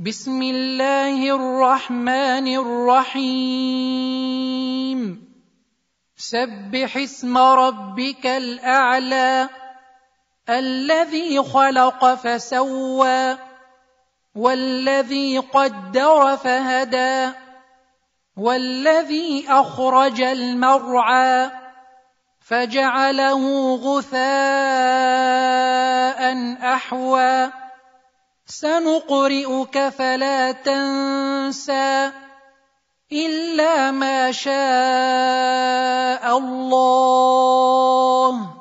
بسم الله الرحمن الرحيم سبح اسم ربك الاعلى الذي خلق فسوى والذي قدر فهدى والذي اخرج المرعى فجعله غثاء احوى سنقرئك فلا تنسى الا ما شاء الله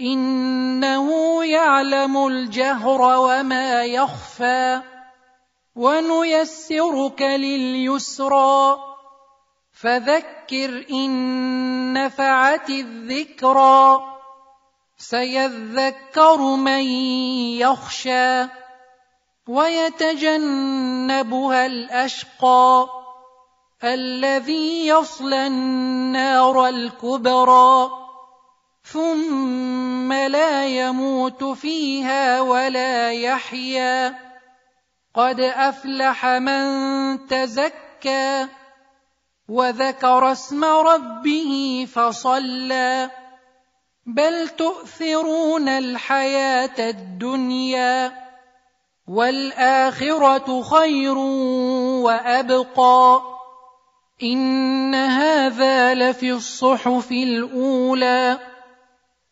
انه يعلم الجهر وما يخفى ونيسرك لليسرى فذكر ان نفعت الذكرى سيذكر من يخشى ويتجنبها الاشقى الذي يصلى النار الكبرى ثم لا يموت فيها ولا يحيا قد افلح من تزكى وذكر اسم ربه فصلى بل تؤثرون الحياه الدنيا والاخره خير وابقى ان هذا لفي الصحف الاولى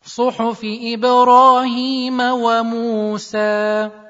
صحف ابراهيم وموسى